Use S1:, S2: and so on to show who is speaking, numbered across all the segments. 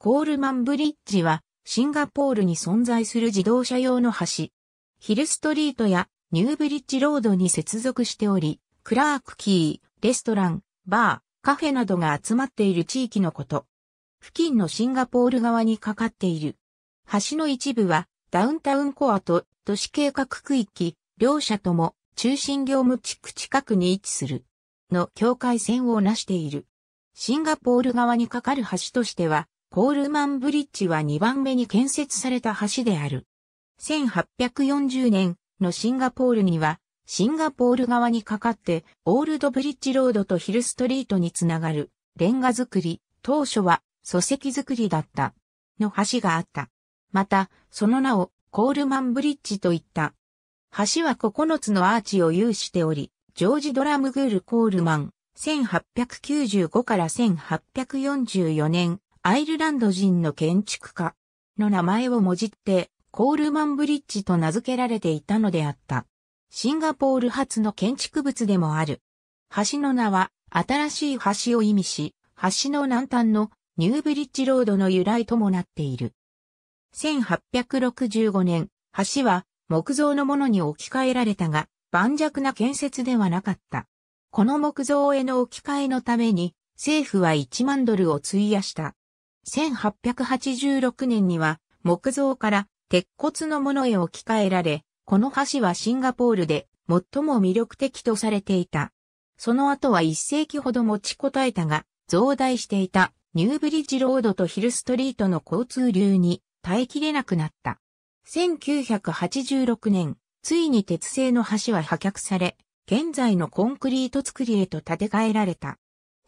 S1: コールマンブリッジはシンガポールに存在する自動車用の橋。ヒルストリートやニューブリッジロードに接続しており、クラークキー、レストラン、バー、カフェなどが集まっている地域のこと。付近のシンガポール側にかかっている。橋の一部はダウンタウンコアと都市計画区域、両者とも中心業務地区近くに位置する。の境界線をなしている。シンガポール側にかかる橋としては、コールマンブリッジは2番目に建設された橋である。1840年のシンガポールには、シンガポール側にかかってオールドブリッジロードとヒルストリートにつながるレンガ作り、当初は礎石作りだったの橋があった。また、その名をコールマンブリッジといった。橋は9つのアーチを有しており、ジョージ・ドラムグール・コールマン、1895から1844年、アイルランド人の建築家の名前をもじって、コールマンブリッジと名付けられていたのであった。シンガポール発の建築物でもある。橋の名は、新しい橋を意味し、橋の南端のニューブリッジロードの由来ともなっている。1865年、橋は木造のものに置き換えられたが、盤石な建設ではなかった。この木造への置き換えのために、政府は1万ドルを費やした。1886年には木造から鉄骨のものへ置き換えられ、この橋はシンガポールで最も魅力的とされていた。その後は一世紀ほど持ちこたえたが、増大していたニューブリッジロードとヒルストリートの交通流に耐えきれなくなった。1986年、ついに鉄製の橋は破却され、現在のコンクリート作りへと建て替えられた。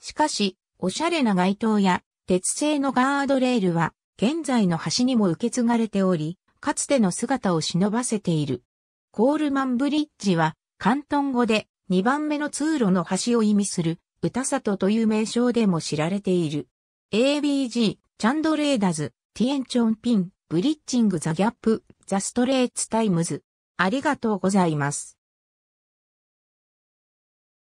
S1: しかし、おしゃれな街灯や鉄製のガードレールは、現在の橋にも受け継がれており、かつての姿を忍ばせている。コールマンブリッジは、関東語で2番目の通路の橋を意味する、歌里という名称でも知られている。ABG、チャンドレーダーズ、ティエンチョンピン、ブリッジングザギャップ、ザストレーツタイムズ。ありがとうございます。